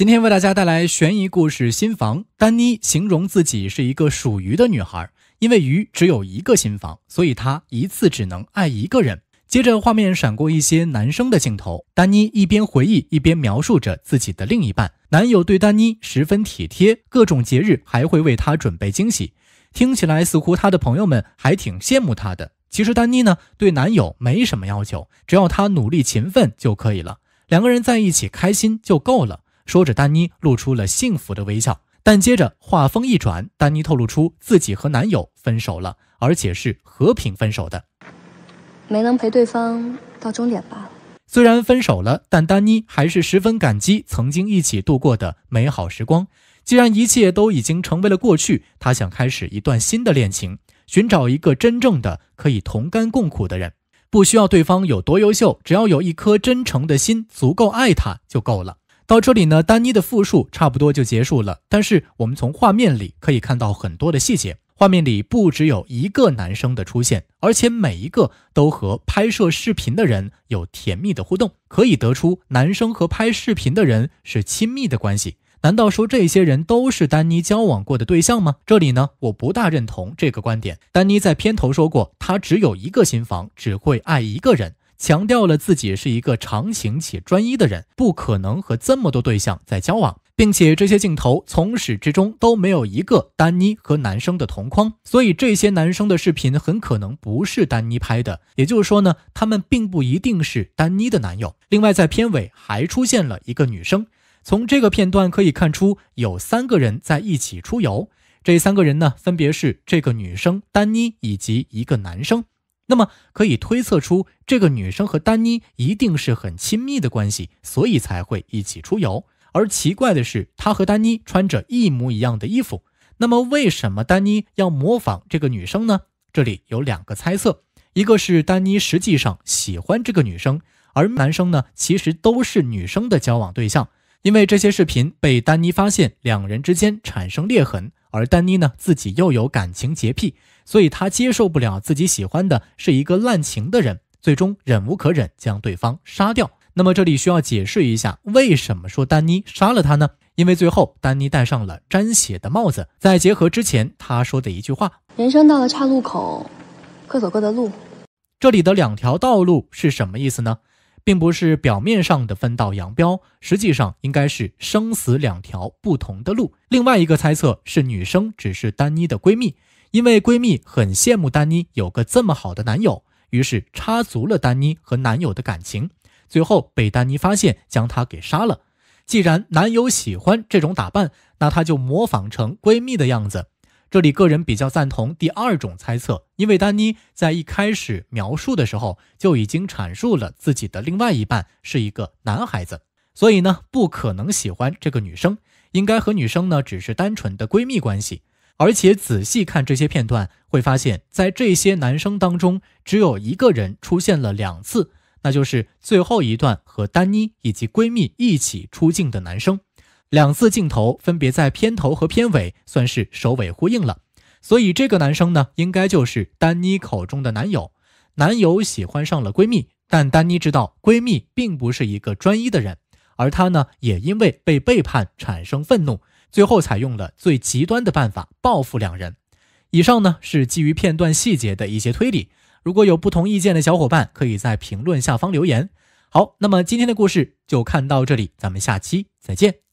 今天为大家带来悬疑故事《新房》。丹妮形容自己是一个属鱼的女孩，因为鱼只有一个心房，所以她一次只能爱一个人。接着画面闪过一些男生的镜头，丹妮一边回忆一边描述着自己的另一半。男友对丹妮十分体贴，各种节日还会为她准备惊喜。听起来似乎她的朋友们还挺羡慕她的。其实丹妮呢，对男友没什么要求，只要他努力勤奋就可以了，两个人在一起开心就够了。说着，丹妮露出了幸福的微笑，但接着话锋一转，丹妮透露出自己和男友分手了，而且是和平分手的，没能陪对方到终点吧。虽然分手了，但丹妮还是十分感激曾经一起度过的美好时光。既然一切都已经成为了过去，她想开始一段新的恋情，寻找一个真正的可以同甘共苦的人。不需要对方有多优秀，只要有一颗真诚的心，足够爱他就够了。到这里呢，丹妮的复述差不多就结束了。但是我们从画面里可以看到很多的细节，画面里不只有一个男生的出现，而且每一个都和拍摄视频的人有甜蜜的互动，可以得出男生和拍视频的人是亲密的关系。难道说这些人都是丹妮交往过的对象吗？这里呢，我不大认同这个观点。丹妮在片头说过，她只有一个心房，只会爱一个人。强调了自己是一个长情且专一的人，不可能和这么多对象在交往，并且这些镜头从始至终都没有一个丹妮和男生的同框，所以这些男生的视频很可能不是丹妮拍的，也就是说呢，他们并不一定是丹妮的男友。另外，在片尾还出现了一个女生，从这个片段可以看出，有三个人在一起出游，这三个人呢，分别是这个女生丹妮以及一个男生。那么可以推测出，这个女生和丹妮一定是很亲密的关系，所以才会一起出游。而奇怪的是，她和丹妮穿着一模一样的衣服。那么为什么丹妮要模仿这个女生呢？这里有两个猜测：一个是丹妮实际上喜欢这个女生，而男生呢，其实都是女生的交往对象。因为这些视频被丹妮发现，两人之间产生裂痕，而丹妮呢，自己又有感情洁癖。所以他接受不了自己喜欢的是一个滥情的人，最终忍无可忍将对方杀掉。那么这里需要解释一下，为什么说丹妮杀了他呢？因为最后丹妮戴上了沾血的帽子，再结合之前她说的一句话：“人生到了岔路口，各走各的路。”这里的两条道路是什么意思呢？并不是表面上的分道扬镳，实际上应该是生死两条不同的路。另外一个猜测是，女生只是丹妮的闺蜜。因为闺蜜很羡慕丹妮有个这么好的男友，于是插足了丹妮和男友的感情，最后被丹妮发现，将她给杀了。既然男友喜欢这种打扮，那她就模仿成闺蜜的样子。这里个人比较赞同第二种猜测，因为丹妮在一开始描述的时候就已经阐述了自己的另外一半是一个男孩子，所以呢不可能喜欢这个女生，应该和女生呢只是单纯的闺蜜关系。而且仔细看这些片段，会发现，在这些男生当中，只有一个人出现了两次，那就是最后一段和丹妮以及闺蜜一起出镜的男生。两次镜头分别在片头和片尾，算是首尾呼应了。所以这个男生呢，应该就是丹妮口中的男友。男友喜欢上了闺蜜，但丹妮知道闺蜜并不是一个专一的人，而她呢，也因为被背叛产生愤怒。最后采用了最极端的办法报复两人。以上呢是基于片段细节的一些推理。如果有不同意见的小伙伴，可以在评论下方留言。好，那么今天的故事就看到这里，咱们下期再见。